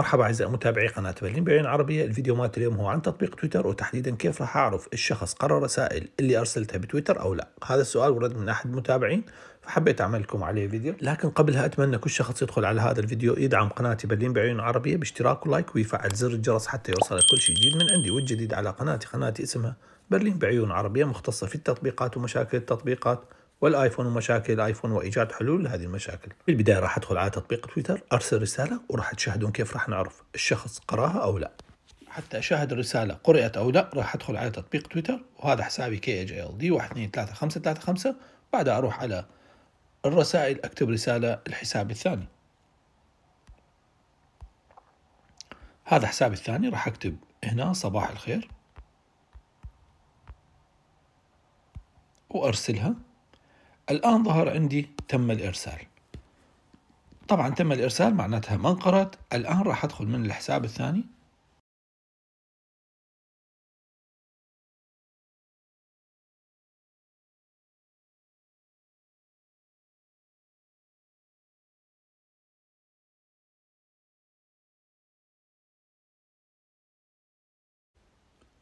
مرحبا اعزائي متابعي قناه برلين بعيون عربيه الفيديو مات اليوم هو عن تطبيق تويتر وتحديدا كيف راح اعرف الشخص قرر رسائل اللي ارسلتها بتويتر او لا هذا السؤال ورد من احد المتابعين فحبيت اعمل لكم عليه فيديو لكن قبلها اتمنى كل شخص يدخل على هذا الفيديو يدعم قناتي برلين بعيون عربيه باشتراك ولايك ويفعل زر الجرس حتى يوصل كل شيء جديد من عندي والجديد على قناتي قناتي اسمها برلين بعيون عربيه مختصه في التطبيقات ومشاكل التطبيقات والايفون ومشاكل الايفون وايجاد حلول لهذه المشاكل. في البدايه راح ادخل على تطبيق تويتر ارسل رساله وراح تشاهدون كيف راح نعرف الشخص قراها او لا. حتى اشاهد الرساله قرات او لا راح ادخل على تطبيق تويتر وهذا حسابي كي اج ال دي 123535 بعدها اروح على الرسائل اكتب رساله الحساب الثاني. هذا حسابي الثاني راح اكتب هنا صباح الخير وارسلها الآن ظهر عندي تم الإرسال طبعا تم الإرسال معناتها ما انقرض الآن راح أدخل من الحساب الثاني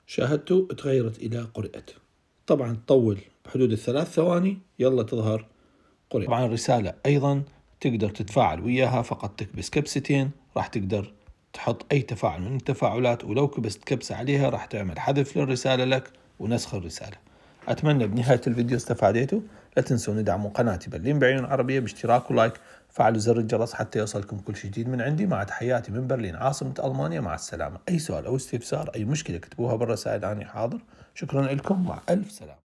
شاهدت تغيرت إلى قرئت طبعا تطول بحدود الثلاث ثواني يلا تظهر قرية طبعا الرسالة أيضا تقدر تتفاعل وياها فقط تكبس كبستين راح تقدر تحط أي تفاعل من التفاعلات ولو كبست كبسة عليها راح تعمل حذف للرسالة لك ونسخ الرسالة أتمنى بنهاية الفيديو استفاديتوا لا تنسوا ندعموا قناتي برلين بعيون عربية باشتراك ولايك فعلوا زر الجرس حتى يوصلكم كل شيء جديد من عندي مع تحياتي من برلين عاصمة ألمانيا مع السلامة أي سؤال أو استفسار أي مشكلة كتبوها بالرسائل أنا حاضر شكرا لكم مع ألف سلامة